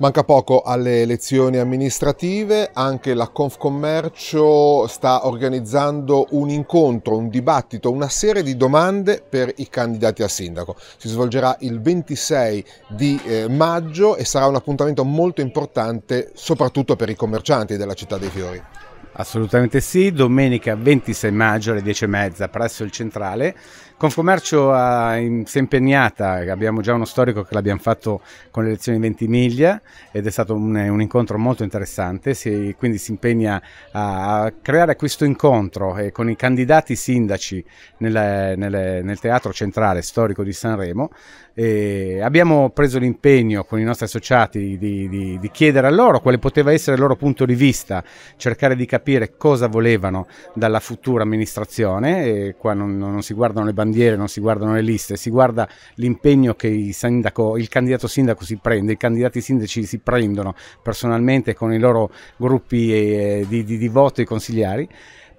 Manca poco alle elezioni amministrative, anche la Confcommercio sta organizzando un incontro, un dibattito, una serie di domande per i candidati a sindaco. Si svolgerà il 26 di eh, maggio e sarà un appuntamento molto importante soprattutto per i commercianti della città dei fiori. Assolutamente sì, domenica 26 maggio alle 10.30 presso il centrale Confcommercio uh, si è impegnata, abbiamo già uno storico che l'abbiamo fatto con le elezioni in Ventimiglia ed è stato un, un incontro molto interessante, si, quindi si impegna a, a creare questo incontro eh, con i candidati sindaci nelle, nelle, nel teatro centrale storico di Sanremo. E abbiamo preso l'impegno con i nostri associati di, di, di chiedere a loro quale poteva essere il loro punto di vista, cercare di capire cosa volevano dalla futura amministrazione, e qua non, non si guardano le bandiere bandiere, non si guardano le liste, si guarda l'impegno che il, sindaco, il candidato sindaco si prende, i candidati sindaci si prendono personalmente con i loro gruppi eh, di, di, di voto e consigliari.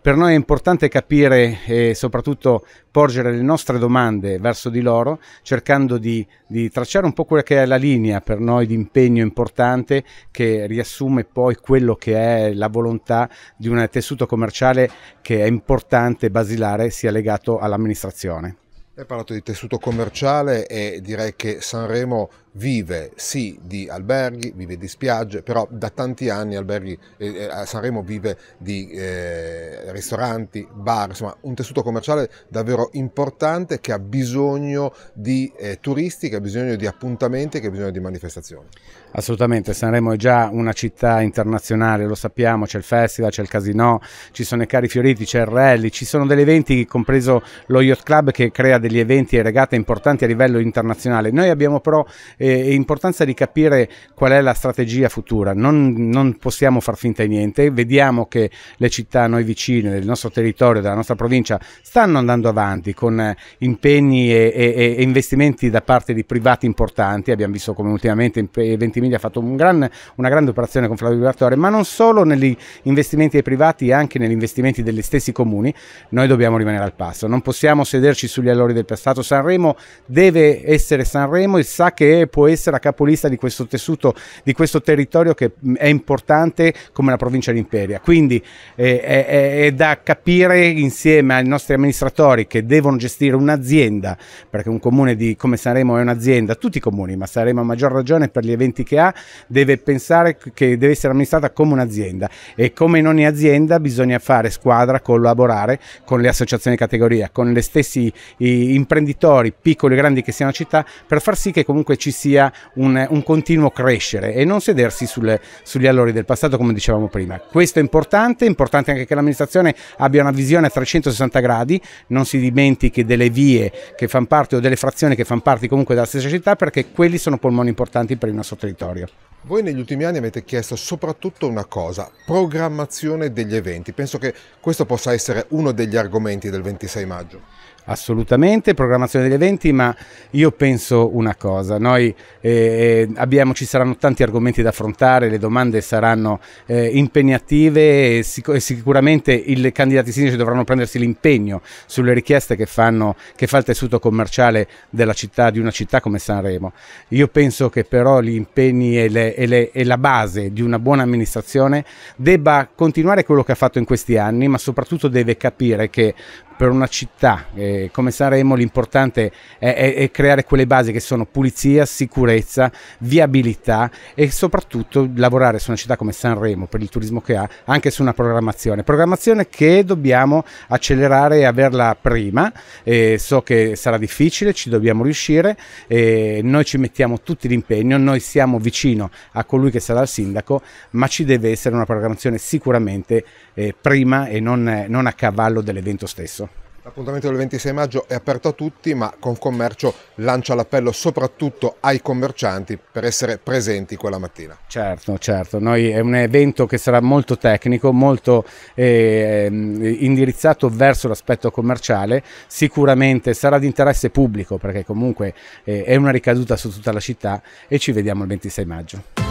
Per noi è importante capire e soprattutto porgere le nostre domande verso di loro, cercando di, di, tracciare un po' quella che è la linea per noi di impegno importante che riassume poi quello che è la volontà di un tessuto commerciale che è importante, basilare, sia legato all'amministrazione. Hai parlato di tessuto commerciale e direi che Sanremo vive sì di alberghi, vive di spiagge, però da tanti anni alberghi, eh, eh Sanremo vive di eh, ristoranti, bar, insomma un tessuto commerciale davvero importante che ha bisogno di eh, turisti, che ha bisogno di appuntamenti, che ha bisogno di manifestazioni. Assolutamente, Sanremo è già una città internazionale, lo sappiamo, c'è il festival, c'è il casino, ci sono i cari fioriti, c'è il rally, ci sono degli eventi, compreso lo Yacht Club che crea degli eventi e regate importanti a livello internazionale. Noi abbiamo però eh, e, importanza di capire qual è la strategia futura. Non, non, possiamo far finta di niente, vediamo che le città noi vicine, del nostro territorio, della nostra provincia, stanno andando avanti con eh, impegni e, e, e investimenti da parte di privati importanti. Abbiamo visto come ultimamente eh, Ventimiglia ha fatto un gran, una grande operazione con Flavio Vibratore, ma non solo negli investimenti dei privati, anche negli investimenti degli stessi comuni. Noi dobbiamo rimanere al passo, non possiamo sederci sugli allori del passato. Sanremo deve essere Sanremo e sa che può essere la capolista di questo tessuto, di questo territorio che mm, è importante come la provincia di Imperia. Quindi eh, è, è da capire insieme ai nostri amministratori che devono gestire un'azienda, perché un comune di, come Sanremo è un'azienda, tutti i comuni, ma Sanremo a maggior ragione per gli eventi che ha, deve pensare che deve essere amministrata come un'azienda e come in ogni azienda bisogna fare squadra, collaborare con le associazioni di categoria, con gli stessi imprenditori, piccoli e grandi che siano la città, per far sì che comunque ci sia un, un continuo crescere e non sedersi sulle, sugli allori del passato come dicevamo prima. Questo è importante, è importante anche che l'amministrazione abbia una visione a 360 gradi, non si dimentichi delle vie che fanno parte o delle frazioni che fanno parte comunque della stessa città perché quelli sono polmoni importanti per il nostro territorio. Voi negli ultimi anni avete chiesto soprattutto una cosa, programmazione degli eventi. Penso che questo possa essere uno degli argomenti del 26 maggio. Assolutamente, programmazione degli eventi, ma io penso una cosa, noi eh, eh, abbiamo, ci saranno tanti argomenti da affrontare, le domande saranno eh, impegnative e, sic e, sicuramente i candidati sindaci dovranno prendersi l'impegno sulle richieste che, fanno, che, fa il tessuto commerciale della città, di una città come Sanremo. Io penso che però gli impegni e le e, le, e, la base di una buona amministrazione debba continuare quello che ha fatto in questi anni, ma soprattutto deve capire che per una città eh, come Sanremo l'importante è, è, è, creare quelle basi che sono pulizia, sicurezza, viabilità e soprattutto lavorare su una città come Sanremo per il turismo che ha anche su una programmazione. Programmazione che dobbiamo accelerare e averla prima, eh, so che sarà difficile, ci dobbiamo riuscire, eh, noi ci mettiamo tutti l'impegno, noi siamo vicino a colui che sarà il sindaco, ma ci deve essere una programmazione sicuramente eh, prima e non, non a cavallo dell'evento stesso. L'appuntamento del 26 maggio è aperto a tutti, ma Confcommercio lancia l'appello soprattutto ai commercianti per essere presenti quella mattina. Certo, certo. Noi è un evento che sarà molto tecnico, molto eh, indirizzato verso l'aspetto commerciale. Sicuramente sarà di interesse pubblico perché comunque eh, è una ricaduta su tutta la città e ci vediamo il 26 maggio.